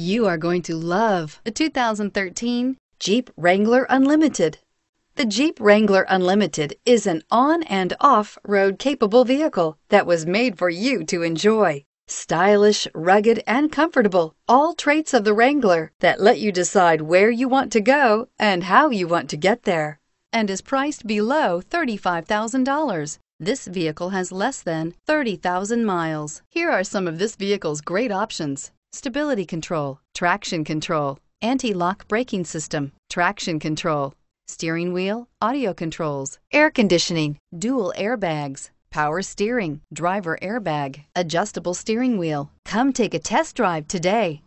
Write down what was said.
You are going to love the 2013 Jeep Wrangler Unlimited. The Jeep Wrangler Unlimited is an on and off road capable vehicle that was made for you to enjoy. Stylish, rugged, and comfortable, all traits of the Wrangler that let you decide where you want to go and how you want to get there. And is priced below $35,000. This vehicle has less than 30,000 miles. Here are some of this vehicle's great options stability control, traction control, anti-lock braking system, traction control, steering wheel, audio controls, air conditioning, dual airbags, power steering, driver airbag, adjustable steering wheel. Come take a test drive today.